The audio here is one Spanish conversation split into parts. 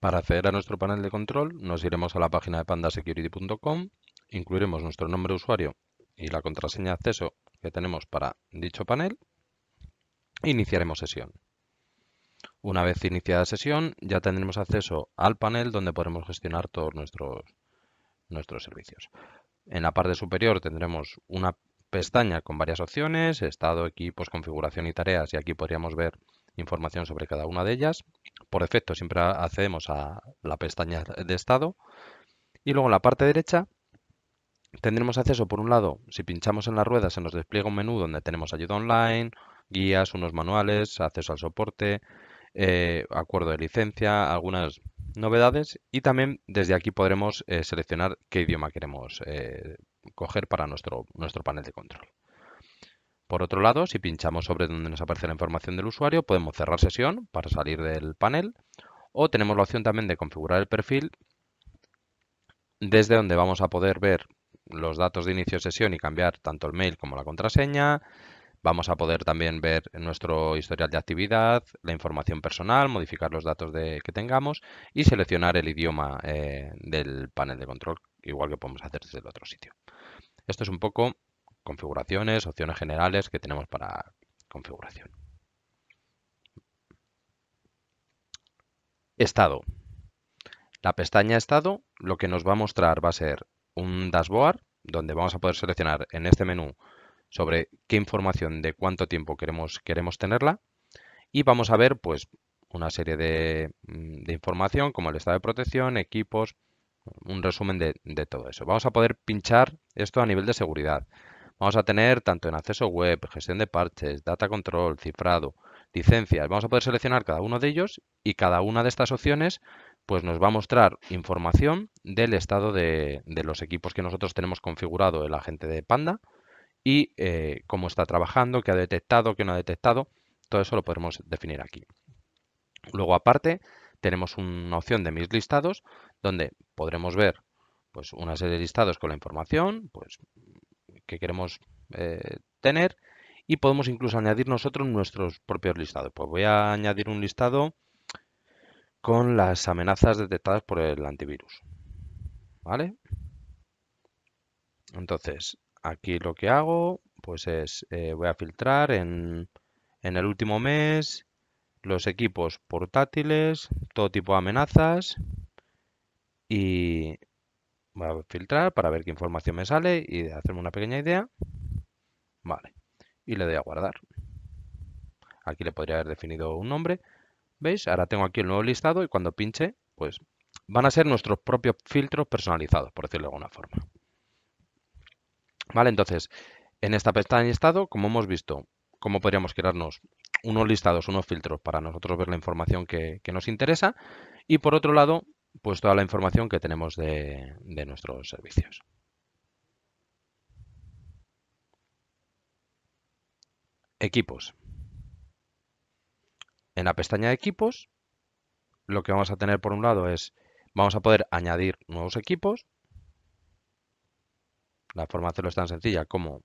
Para acceder a nuestro panel de control nos iremos a la página de pandasecurity.com, incluiremos nuestro nombre de usuario y la contraseña de acceso que tenemos para dicho panel e iniciaremos sesión. Una vez iniciada sesión ya tendremos acceso al panel donde podremos gestionar todos nuestros, nuestros servicios. En la parte superior tendremos una pestaña con varias opciones, estado, equipos, configuración y tareas y aquí podríamos ver información sobre cada una de ellas. Por efecto, siempre accedemos a la pestaña de estado y luego en la parte derecha tendremos acceso por un lado, si pinchamos en la rueda se nos despliega un menú donde tenemos ayuda online, guías, unos manuales, acceso al soporte, eh, acuerdo de licencia, algunas novedades y también desde aquí podremos eh, seleccionar qué idioma queremos eh, coger para nuestro, nuestro panel de control. Por otro lado, si pinchamos sobre donde nos aparece la información del usuario, podemos cerrar sesión para salir del panel o tenemos la opción también de configurar el perfil desde donde vamos a poder ver los datos de inicio de sesión y cambiar tanto el mail como la contraseña. Vamos a poder también ver nuestro historial de actividad, la información personal, modificar los datos de, que tengamos y seleccionar el idioma eh, del panel de control, igual que podemos hacer desde el otro sitio. Esto es un poco configuraciones, opciones generales que tenemos para configuración. Estado. La pestaña Estado lo que nos va a mostrar va a ser un dashboard donde vamos a poder seleccionar en este menú sobre qué información de cuánto tiempo queremos, queremos tenerla y vamos a ver pues una serie de, mm, información como el estado de protección, equipos, un resumen de, todo eso. Vamos a poder pinchar esto a nivel de seguridad. Vamos a tener tanto en acceso web, gestión de parches, data control, cifrado, licencias. Vamos a poder seleccionar cada uno de ellos y cada una de estas opciones pues nos va a mostrar información del estado de, los equipos que nosotros tenemos configurado el agente de Panda y eh, cómo está trabajando, qué ha detectado, qué no ha detectado. Todo eso lo podemos definir aquí. Luego, aparte, tenemos una opción de mis listados donde podremos ver pues, una serie de listados con la información, pues que queremos eh, tener y podemos incluso añadir nosotros nuestros propios listados. Pues voy a añadir un listado con las amenazas detectadas por el antivirus. ¿Vale? Entonces, aquí lo que hago, pues es, eh, voy a filtrar en, en el último mes los equipos portátiles, todo tipo de amenazas y, Voy a filtrar para ver qué información me sale y hacerme una pequeña idea. Vale. Y le doy a guardar. Aquí le podría haber definido un nombre. ¿Veis? Ahora tengo aquí el nuevo listado y cuando pinche, pues van a ser nuestros propios filtros personalizados, por decirlo de alguna forma. Vale, entonces, en esta pestaña estado, como hemos visto, cómo podríamos crearnos unos listados, unos filtros para nosotros ver la información que nos interesa. Y por otro lado, pues toda la información que tenemos de, nuestros servicios. Equipos. En la pestaña de equipos, lo que vamos a tener por un lado es, vamos a poder añadir nuevos equipos. La forma de hacerlo es tan sencilla como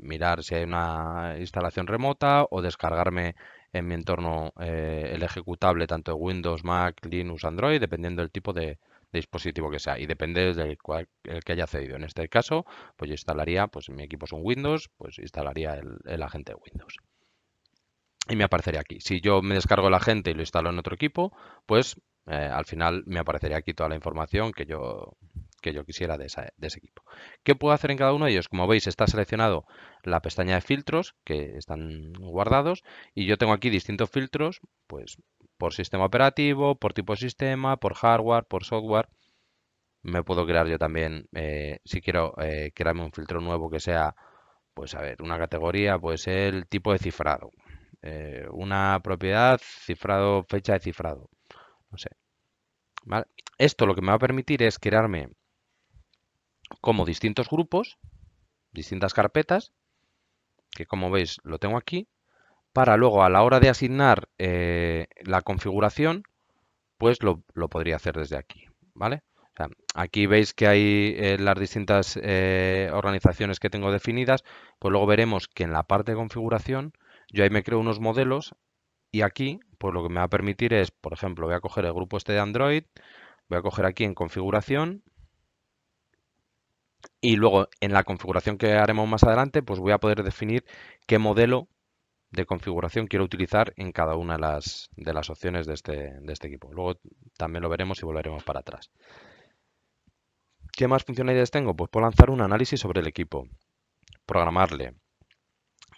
mirar si hay una instalación remota o descargarme en mi entorno eh, el ejecutable tanto de Windows, Mac, Linux, Android, dependiendo del tipo de, dispositivo que sea y depende del cual, el que haya cedido. En este caso, pues yo instalaría, pues mi equipo es un Windows, pues instalaría el, agente de Windows y me aparecería aquí. Si yo me descargo el agente y lo instalo en otro equipo, pues eh, al final me aparecería aquí toda la información que yo que yo quisiera de, ese equipo. ¿Qué puedo hacer en cada uno de ellos? Como veis, está seleccionado la pestaña de filtros que están guardados y yo tengo aquí distintos filtros, pues por sistema operativo, por tipo de sistema, por hardware, por software. Me puedo crear yo también, eh, si quiero eh, crearme un filtro nuevo que sea, pues a ver, una categoría, pues el tipo de cifrado, eh, una propiedad, cifrado, fecha de cifrado, no sé. Esto lo que me va a permitir es crearme como distintos grupos, distintas carpetas, que como veis lo tengo aquí, para luego a la hora de asignar eh, la configuración, pues lo, podría hacer desde aquí, ¿vale? aquí veis que hay eh, las distintas eh, organizaciones que tengo definidas, pues luego veremos que en la parte de configuración yo ahí me creo unos modelos y aquí pues lo que me va a permitir es, por ejemplo, voy a coger el grupo este de Android, voy a coger aquí en configuración y luego en la configuración que haremos más adelante, pues voy a poder definir qué modelo de configuración quiero utilizar en cada una de las, opciones este, de este, equipo. Luego también lo veremos y volveremos para atrás. ¿Qué más funcionalidades tengo? Pues puedo lanzar un análisis sobre el equipo, programarle.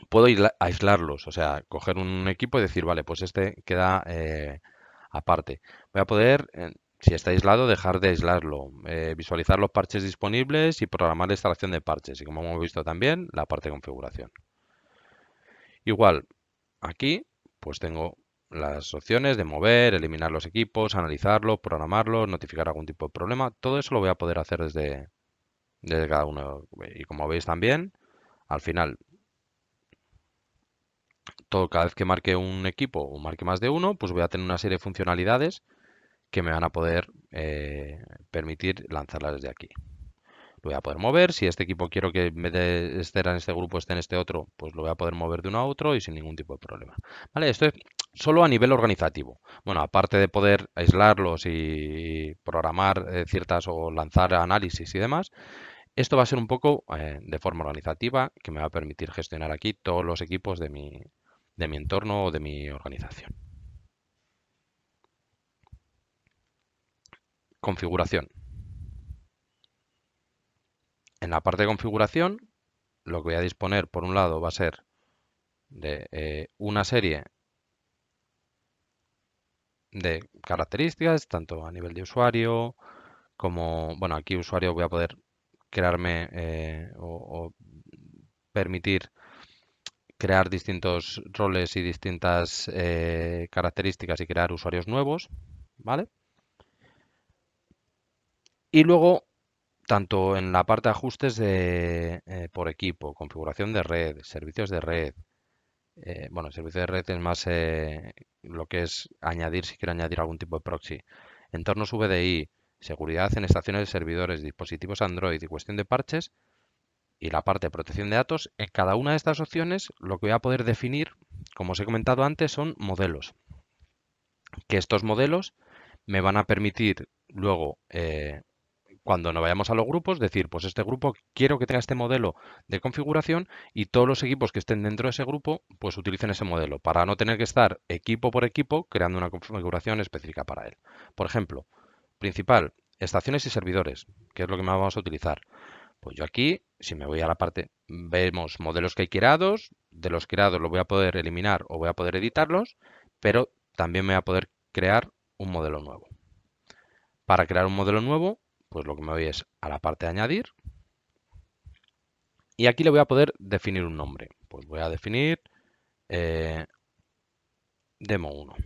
Puedo aislarlos, o sea, coger un equipo y decir, vale, pues este queda eh, aparte. Voy a poder eh, si está aislado, dejar de aislarlo, eh, visualizar los parches disponibles y programar la instalación de parches. Y como hemos visto también, la parte de configuración. Igual, aquí pues tengo las opciones de mover, eliminar los equipos, analizarlos, programarlos, notificar algún tipo de problema. Todo eso lo voy a poder hacer desde, cada uno. Y como veis también, al final, cada vez que marque un equipo o marque más de uno, pues voy a tener una serie de funcionalidades que me van a poder eh, permitir lanzarla desde aquí. Lo voy a poder mover, si este equipo quiero que en vez de estar en este grupo esté en este otro, pues lo voy a poder mover de uno a otro y sin ningún tipo de problema. Vale, esto es solo a nivel organizativo. Bueno, aparte de poder aislarlos y programar eh, ciertas o lanzar análisis y demás, esto va a ser un poco eh, de forma organizativa que me va a permitir gestionar aquí todos los equipos de mi, de mi entorno o de mi organización. Configuración. En la parte de configuración, lo que voy a disponer, por un lado, va a ser de eh, una serie de características, tanto a nivel de usuario como, bueno, aquí usuario voy a poder crearme eh, o, permitir crear distintos roles y distintas eh, características y crear usuarios nuevos, ¿vale? Y luego, tanto en la parte de ajustes de, eh, por equipo, configuración de red, servicios de red, eh, bueno, servicios de red es más eh, lo que es añadir, si quiero añadir algún tipo de proxy, entornos VDI, seguridad en estaciones de servidores, dispositivos Android y cuestión de parches, y la parte de protección de datos, en cada una de estas opciones lo que voy a poder definir, como os he comentado antes, son modelos. Que estos modelos me van a permitir luego cuando nos vayamos a los grupos, decir, pues este grupo quiero que tenga este modelo de configuración y todos los equipos que estén dentro de ese grupo, pues utilicen ese modelo para no tener que estar equipo por equipo creando una configuración específica para él. Por ejemplo, principal, estaciones y servidores, que es lo que más vamos a utilizar. Pues yo aquí, si me voy a la parte, vemos modelos que hay creados, de los creados lo voy a poder eliminar o voy a poder editarlos, pero también me voy a poder crear un modelo nuevo. Para crear un modelo nuevo, pues lo que me voy es a la parte de añadir y aquí le voy a poder definir un nombre. Pues voy a definir eh, demo 1.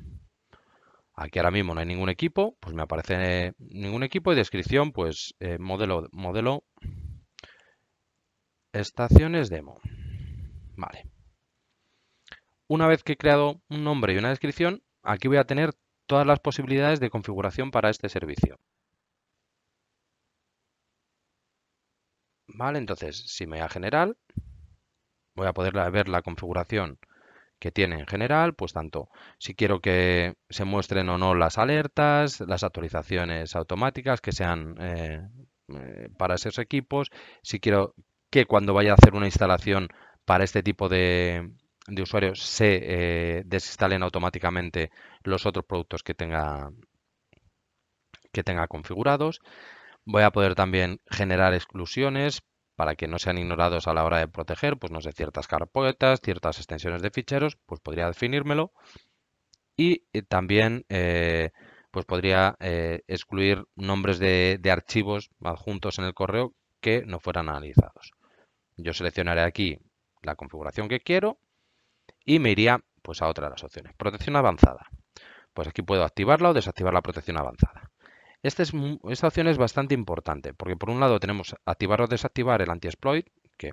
Aquí ahora mismo no hay ningún equipo, pues me aparece ningún equipo y descripción, pues eh, modelo, modelo estaciones demo. Vale. Una vez que he creado un nombre y una descripción, aquí voy a tener todas las posibilidades de configuración para este servicio. entonces si me voy a general, voy a poder ver la configuración que tiene en general, pues tanto si quiero que se muestren o no las alertas, las actualizaciones automáticas que sean eh, eh, para esos equipos, si quiero que cuando vaya a hacer una instalación para este tipo de, usuarios se eh, desinstalen automáticamente los otros productos que tenga que tenga configurados. Voy a poder también generar exclusiones para que no sean ignorados a la hora de proteger, pues no sé, ciertas carpetas, ciertas extensiones de ficheros, pues podría definírmelo. Y eh, también eh, pues podría eh, excluir nombres de, de, archivos adjuntos en el correo que no fueran analizados. Yo seleccionaré aquí la configuración que quiero y me iría pues a otra de las opciones. Protección avanzada. Pues aquí puedo activarla o desactivar la protección avanzada. Este esta opción es bastante importante porque por un lado tenemos activar o desactivar el anti-exploit, que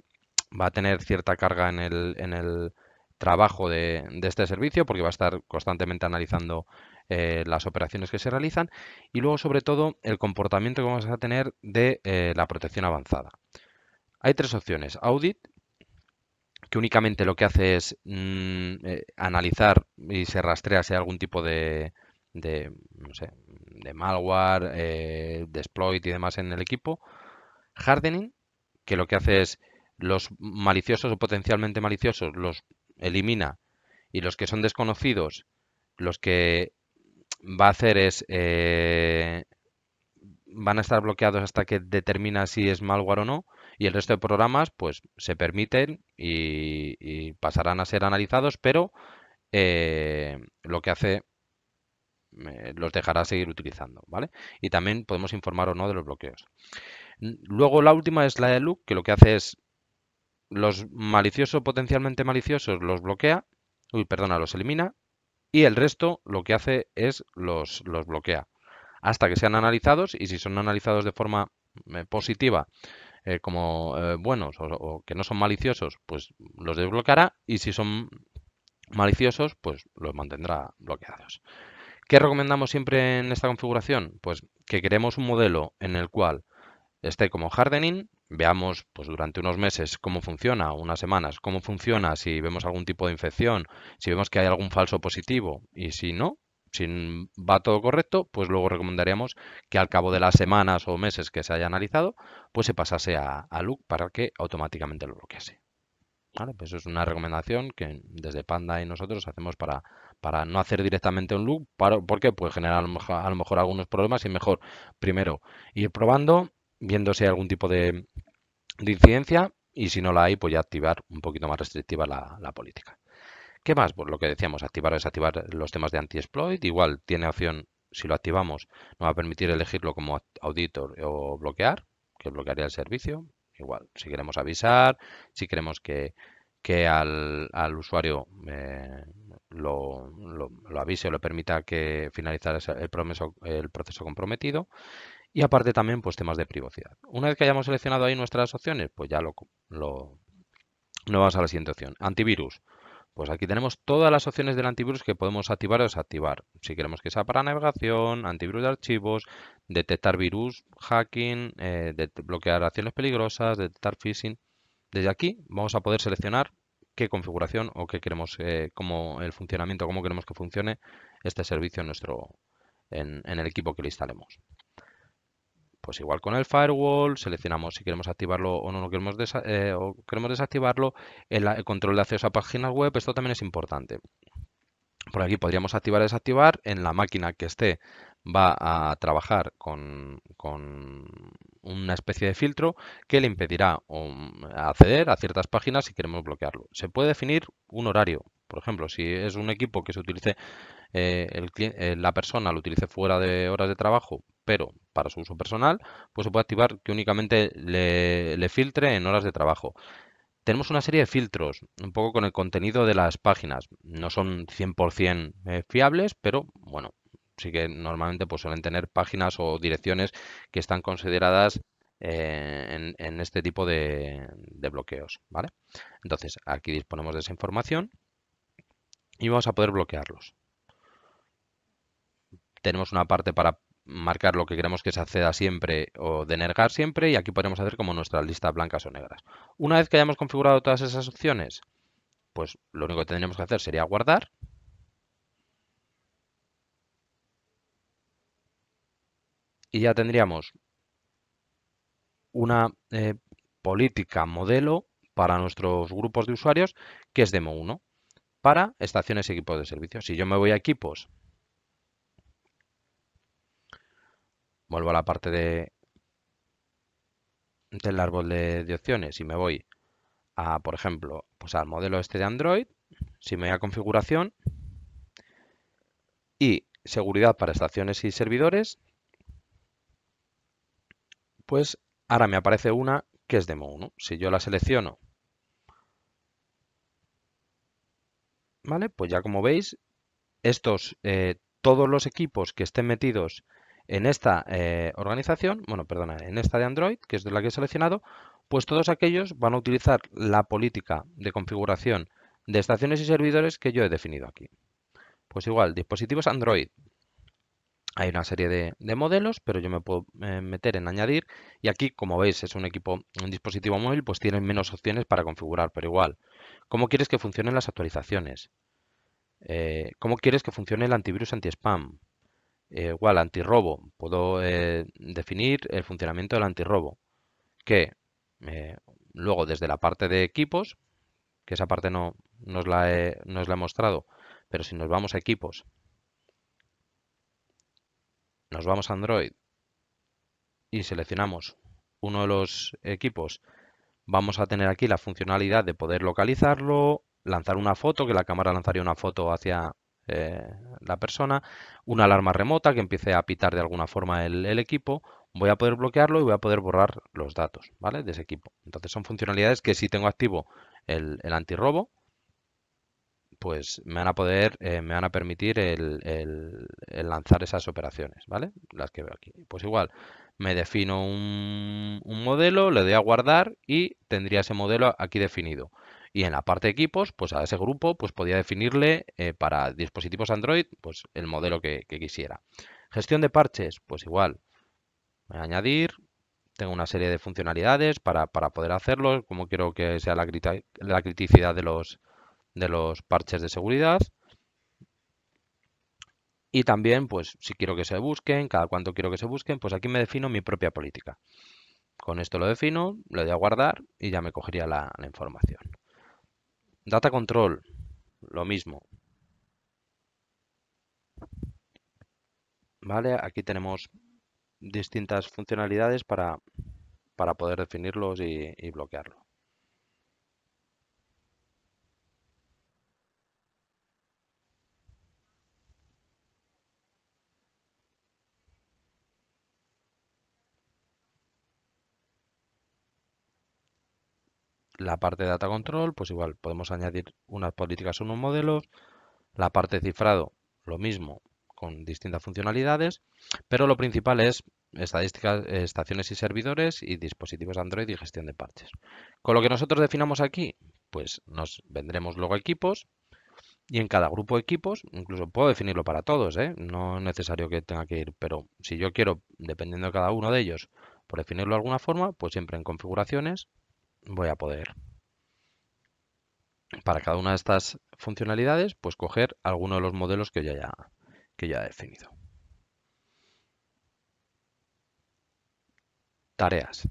va a tener cierta carga en el, trabajo de, este servicio porque va a estar constantemente analizando eh, las operaciones que se realizan y luego sobre todo el comportamiento que vamos a tener de eh, la protección avanzada. Hay tres opciones. Audit, que únicamente lo que hace es mm, eh, analizar y se rastrea si hay algún tipo de, de no sé, de malware, eh, de exploit y demás en el equipo. Hardening, que lo que hace es los maliciosos o potencialmente maliciosos los elimina y los que son desconocidos, los que va a hacer es... Eh, van a estar bloqueados hasta que determina si es malware o no y el resto de programas pues se permiten y, pasarán a ser analizados pero eh, lo que hace los dejará seguir utilizando, ¿vale? Y también podemos informar o no de los bloqueos. Luego la última es la de look que lo que hace es los maliciosos, potencialmente maliciosos, los bloquea, uy, perdona, los elimina, y el resto lo que hace es los, los bloquea hasta que sean analizados y si son analizados de forma eh, positiva eh, como eh, buenos o, que no son maliciosos, pues los desbloqueará y si son maliciosos, pues los mantendrá bloqueados. ¿Qué recomendamos siempre en esta configuración? Pues que queremos un modelo en el cual esté como hardening, veamos pues, durante unos meses cómo funciona, unas semanas, cómo funciona, si vemos algún tipo de infección, si vemos que hay algún falso positivo y si no, si va todo correcto, pues luego recomendaríamos que al cabo de las semanas o meses que se haya analizado, pues se pasase a, look para que automáticamente lo bloquease. Vale, pues es una recomendación que desde Panda y nosotros hacemos para, para no hacer directamente un loop. Para, ¿Por qué? Pues generar a lo, mejor, algunos problemas y mejor primero ir probando, viendo si hay algún tipo de, incidencia y si no la hay, pues ya activar un poquito más restrictiva la, la política. ¿Qué más? Pues lo que decíamos, activar o desactivar los temas de anti-exploit. Igual tiene opción, si lo activamos, nos va a permitir elegirlo como auditor o bloquear, que bloquearía el servicio. Igual, si queremos avisar, si queremos que que al, al usuario eh, lo, lo, avise o le permita que finalizar el, promeso, el proceso comprometido y aparte también pues temas de privacidad. Una vez que hayamos seleccionado ahí nuestras opciones, pues ya lo, lo no vamos a la siguiente opción. Antivirus. Pues aquí tenemos todas las opciones del antivirus que podemos activar o desactivar. Si queremos que sea para navegación, antivirus de archivos, detectar virus, hacking, eh, bloquear acciones peligrosas, detectar phishing. Desde aquí vamos a poder seleccionar qué configuración o qué queremos, eh, cómo el funcionamiento, cómo queremos que funcione este servicio en, nuestro, en, el equipo que le instalemos. Pues igual con el firewall, seleccionamos si queremos activarlo o no queremos, eh, o queremos desactivarlo. El, control de acceso a páginas web, esto también es importante. Por aquí podríamos activar o desactivar en la máquina que esté va a trabajar con, con una especie de filtro que le impedirá um, acceder a ciertas páginas si queremos bloquearlo. Se puede definir un horario. Por ejemplo, si es un equipo que se utilice, eh, eh, la persona lo utilice fuera de horas de trabajo, pero para su uso personal, pues se puede activar que únicamente le, le filtre en horas de trabajo tenemos una serie de filtros, un poco con el contenido de las páginas. No son 100% eh, fiables, pero bueno, sí que normalmente pues, suelen tener páginas o direcciones que están consideradas eh, en, este tipo de, bloqueos. ¿vale? Entonces, aquí disponemos de esa información y vamos a poder bloquearlos. Tenemos una parte para marcar lo que queremos que se acceda siempre o denegar siempre y aquí podemos hacer como nuestras listas blancas o negras. Una vez que hayamos configurado todas esas opciones, pues lo único que tendríamos que hacer sería guardar y ya tendríamos una eh, política modelo para nuestros grupos de usuarios que es demo 1 para estaciones y equipos de servicio. Si yo me voy a equipos, vuelvo a la parte de, del árbol de, opciones y me voy a, por ejemplo, pues al modelo este de Android, si me voy a configuración y seguridad para estaciones y servidores, pues ahora me aparece una que es demo 1. Si yo la selecciono, ¿vale? Pues ya como veis, estos, eh, todos los equipos que estén metidos en esta eh, organización, bueno, perdona, en esta de Android, que es de la que he seleccionado, pues todos aquellos van a utilizar la política de configuración de estaciones y servidores que yo he definido aquí. Pues igual, dispositivos Android, hay una serie de, modelos, pero yo me puedo eh, meter en añadir y aquí, como veis, es un equipo, un dispositivo móvil, pues tienen menos opciones para configurar, pero igual. ¿Cómo quieres que funcionen las actualizaciones? Eh, ¿Cómo quieres que funcione el antivirus anti-spam? Eh, igual, antirrobo. Puedo eh, definir el funcionamiento del antirrobo. Que luego, desde la parte de equipos, que esa parte no nos nos la he mostrado, pero si nos vamos a equipos nos vamos a Android y seleccionamos uno de los equipos, vamos a tener aquí la funcionalidad de poder localizarlo, lanzar una foto, que la cámara lanzaría una foto hacia eh, la persona, una alarma remota que empiece a pitar de alguna forma el, equipo, voy a poder bloquearlo y voy a poder borrar los datos ¿vale? de ese equipo. Entonces son funcionalidades que si tengo activo el, el antirrobo, pues me van a poder, eh, me van a permitir el, lanzar esas operaciones, ¿vale? Las que veo aquí. Pues igual, me defino un, modelo, le doy a guardar y tendría ese modelo aquí definido. Y en la parte de equipos, pues a ese grupo, pues podía definirle eh, para dispositivos Android, pues el modelo que, quisiera. Gestión de parches, pues igual, voy a añadir, tengo una serie de funcionalidades para, poder hacerlo, como quiero que sea la criticidad de los, de los parches de seguridad. Y también, pues, si quiero que se busquen, cada cuánto quiero que se busquen, pues aquí me defino mi propia política. Con esto lo defino, le doy a guardar y ya me cogería la, información. Data control, lo mismo. Vale, aquí tenemos distintas funcionalidades para, para poder definirlos y, y la parte de data control, pues igual podemos añadir unas políticas o unos modelos, la parte de cifrado, lo mismo, con distintas funcionalidades, pero lo principal es estadísticas, estaciones y servidores y dispositivos Android y gestión de parches. Con lo que nosotros definamos aquí, pues nos vendremos luego equipos y en cada grupo de equipos, incluso puedo definirlo para todos, ¿eh? no es necesario que tenga que ir, pero si yo quiero, dependiendo de cada uno de ellos, por definirlo de alguna forma, pues siempre en configuraciones voy a poder, para cada una de estas funcionalidades, pues coger alguno de los modelos que yo haya, que ya he definido. Tareas.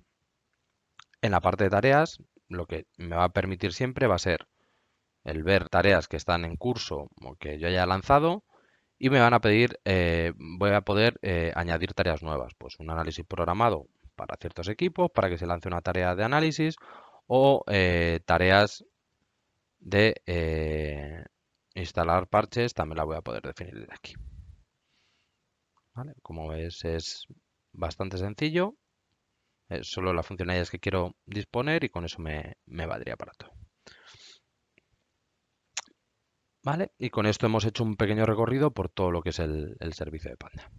En la parte de tareas, lo que me va a permitir siempre va a ser el ver tareas que están en curso o que yo haya lanzado y me van a pedir, eh, voy a poder eh, añadir tareas nuevas. Pues un análisis programado para ciertos equipos, para que se lance una tarea de análisis o eh, tareas de eh, instalar parches, también la voy a poder definir desde aquí. Como ves, es bastante sencillo. Eh, solo solo las funcionalidades que quiero disponer y con eso me, valdría para todo. ¿Vale? Y con esto hemos hecho un pequeño recorrido por todo lo que es el servicio de Panda.